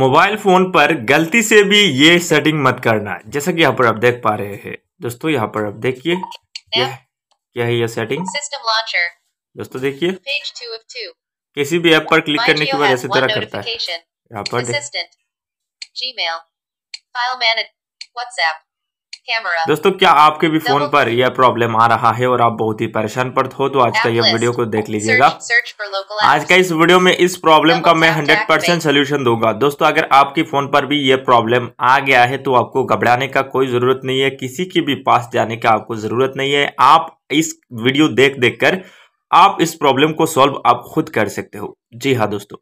mobile phone पर गलती से भी ये सेटिंग मत करना जैसा कि यहाँ पर आप देख पा रहे हैं दोस्तों यहाँ पर आप देखिए क्या है यह सेटिंग दोस्तों देखिए किसी भी ऐप पर क्लिक करने के बाद ऐसे तरह करता है यहाँ पर दोस्तों क्या आपके भी फोन पर यह प्रॉब्लम आ रहा है और आप बहुत ही परेशान पर हो तो आज का यह वीडियो को देख लीजिएगा आज का इस वीडियो में इस प्रॉब्लम का मैं 100 परसेंट सोल्यूशन दूंगा दोस्तों अगर आपके फोन पर भी यह प्रॉब्लम आ गया है तो आपको घबराने का कोई जरूरत नहीं है किसी के भी पास जाने का आपको जरूरत नहीं है आप इस वीडियो देख देख कर आप इस प्रॉब्लम को सॉल्व आप खुद कर सकते हो जी हाँ दोस्तों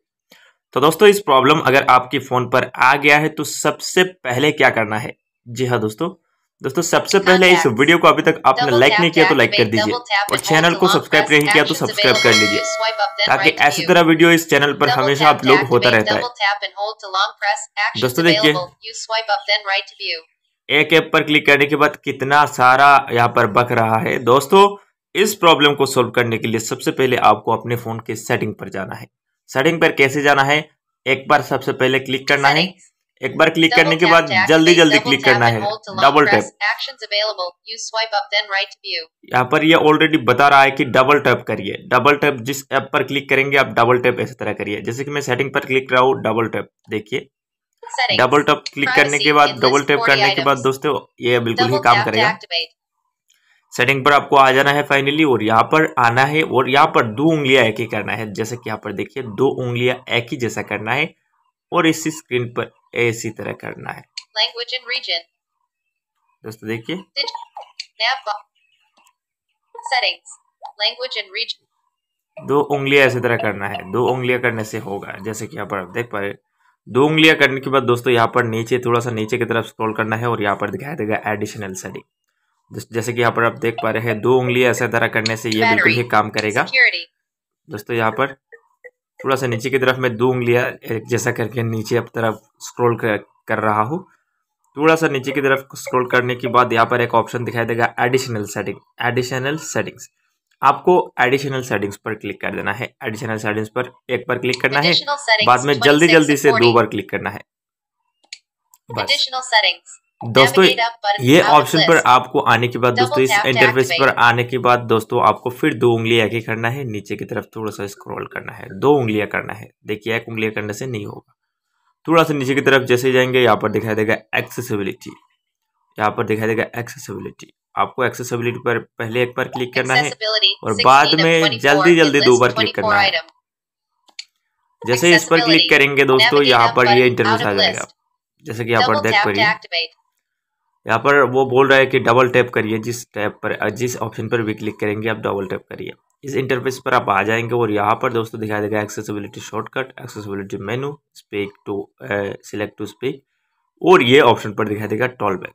तो दोस्तों इस प्रॉब्लम अगर आपके फोन पर आ गया है तो सबसे पहले क्या करना है जी हाँ दोस्तों दोस्तों सबसे पहले इस वीडियो को अभी तक आपने लाइक नहीं किया तो लाइक कर दीजिए और चैनल को सब्सक्राइब नहीं किया तो सब्सक्राइब कर लीजिए ताकि ऐसी तरह वीडियो इस चैनल पर हमेशा अपलोड होता रहता है दोस्तों देखिए एक ऐप पर क्लिक करने के बाद कितना सारा यहाँ पर बक रहा है दोस्तों इस प्रॉब्लम को सोल्व करने के लिए सबसे पहले आपको अपने फोन के सेटिंग पर जाना है सेटिंग पर कैसे जाना है एक बार सबसे पहले क्लिक करना है एक बार क्लिक करने के बाद जल्दी जल्दी क्लिक करना है डबल टैप यहाँ पर ये ऑलरेडी बता रहा है कि डबल टैप करिए डबल टैप जिस ऐप पर क्लिक करेंगे आप डबल टैप ऐसे तरह करिए जैसे कि मैं सेटिंग पर क्लिक कर रहा हूँ डबल टैप देखिए डबल टैप क्लिक करने के बाद डबल टैप करने के बाद दोस्तों ये बिल्कुल ही काम करेगा सेटिंग पर आपको आ जाना है फाइनली और यहाँ पर आना है और यहाँ पर दो उंगलियां एक ही करना है जैसे कि यहाँ पर देखिए दो उंगलियां एक ही जैसा करना है और इसी स्क्रीन पर इसी तरह करना है लैंग्वेज एंड रीजन दोस्तों देखिए सेटिंग्स लैंग्वेज एंड रीजन दो उंगलियां ऐसी तरह करना है दो उंगलियां करने से होगा जैसे कि यहाँ पर आप देख पा रहे दो उंगलियां करने के बाद दोस्तों यहाँ पर नीचे थोड़ा सा नीचे की तरफ स्क्रॉल करना है और यहाँ पर दिखाया देगा एडिशनल सेटिंग जैसे कि यहाँ पर आप देख पा रहे हैं दो उंगलियां ऐसे तरह करने से ये बिल्कुल ही काम करेगा दोस्तों यहाँ पर थोड़ा सा नीचे की तरफ मैं दो उंगलियाँ एक जैसा करके नीचे अब तरफ स्क्रॉल कर, कर रहा हूँ थोड़ा सा नीचे की तरफ स्क्रॉल करने के बाद यहाँ पर एक ऑप्शन दिखाई देगा एडिशनल सेटिंग एडिशनल सेटिंग्स आपको एडिशनल सेटिंग्स पर क्लिक कर देना है एडिशनल सेटिंग्स पर एक बार क्लिक करना है बाद में जल्दी जल्दी से दो बार क्लिक करना है बस दोस्तों ये ऑप्शन पर आपको आने के बाद दोस्तों इस इंटरफेस पर आने के बाद दोस्तों आपको फिर दो उंगलियां आगे करना है नीचे की तरफ थोड़ा सा स्क्रॉल करना है दो उंगलियां करना है देखिए एक उंगलियां करने से नहीं होगा थोड़ा सा नीचे की तरफ जैसे जाएंगे यहाँ पर दिखाई देगा एक्सेसिबिलिटी यहाँ पर दिखाई देगा एक्सेसिबिलिटी आपको एक्सेसिबिलिटी पर पहले एक बार क्लिक करना है और बाद में जल्दी जल्दी दो बार क्लिक करना है जैसे इस पर क्लिक करेंगे दोस्तों यहाँ पर ये इंटरफेस आ जाएगा जैसे कि यहाँ पर देख पा यहाँ पर वो बोल रहा है कि डबल टैप करिए जिस टैप पर जिस ऑप्शन पर भी क्लिक करेंगे आप डबल टैप करिए इस इंटरफेस पर आप आ जाएंगे और यहाँ पर दोस्तों दिखाई देगा accessibility shortcut accessibility menu speak to select to speak और ये ऑप्शन पर दिखाई देगा टॉल बैक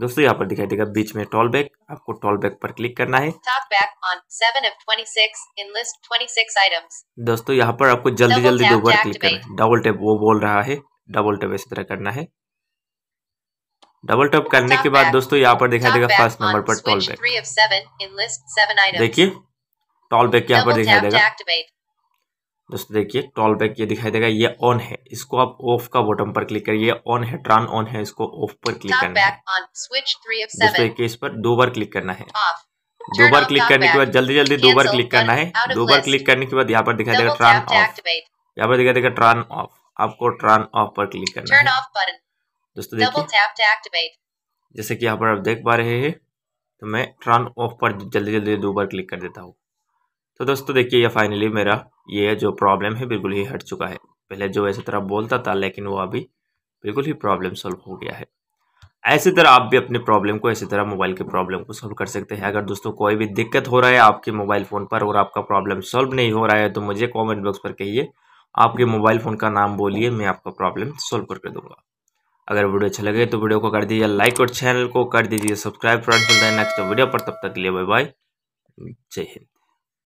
दोस्तों यहाँ पर दिखाई देगा बीच में टॉल बैक आपको टॉल बैक पर क्लिक करना है दोस्तों यहाँ पर आपको जल्दी जल्दी दो बार क्लिक करना है डबल टैप वो बोल रहा है डबल टैप इसी तरह करना है डबल टैप करने के बाद दोस्तों यहाँ पर दिखाई देगा फर्स्ट नंबर पर टॉल बैक देखिए टॉल बैक यहाँ पर दिखाई देगा दोस्तों देखिए टॉल बैक ये दिखाई देगा ये ऑन है इसको आप ऑफ का बटन पर क्लिक करिए ऑन है ट्रान ऑन है इसको ऑफ पर क्लिक करना है दोस्तों देखिए इस पर दो बार क्लिक करना है दो बार क्लिक करने के बाद जल्दी जल्दी दो बार क्लिक करना है दो बार क्लिक करने के बाद यहाँ पर दिखाई देगा ट्रान ऑफ यहाँ पर दिखाई देगा ट्रान ऑफ आपको ट्रान ऑफ पर क्लिक करना है दोस्तों देखिए जैसे कि यहाँ पर आप देख पा रहे हैं तो मैं टर्न ऑफ पर जल्दी जल्दी दो बार क्लिक कर देता हूँ तो दोस्तों देखिए ये फाइनली मेरा ये जो प्रॉब्लम है बिल्कुल ही हट चुका है पहले जो ऐसी तरह बोलता था लेकिन वो अभी बिल्कुल ही प्रॉब्लम सॉल्व हो गया है ऐसी तरह आप भी अपने प्रॉब्लम को ऐसी तरह मोबाइल के प्रॉब्लम को सॉल्व कर सकते हैं अगर दोस्तों कोई भी दिक्कत हो रहा है आपके मोबाइल फ़ोन पर और आपका प्रॉब्लम सॉल्व नहीं हो रहा है तो मुझे कमेंट बॉक्स पर कहिए आपके मोबाइल फ़ोन का नाम बोलिए मैं आपका प्रॉब्लम सॉल्व करके दूंगा अगर वीडियो अच्छा लगे तो वीडियो को कर दीजिए लाइक और चैनल को कर दीजिए सब्सक्राइब फ्रेंड्स मिलते हैं नेक्स्ट वीडियो पर तब तक के लिए बाय बाय जय हिंद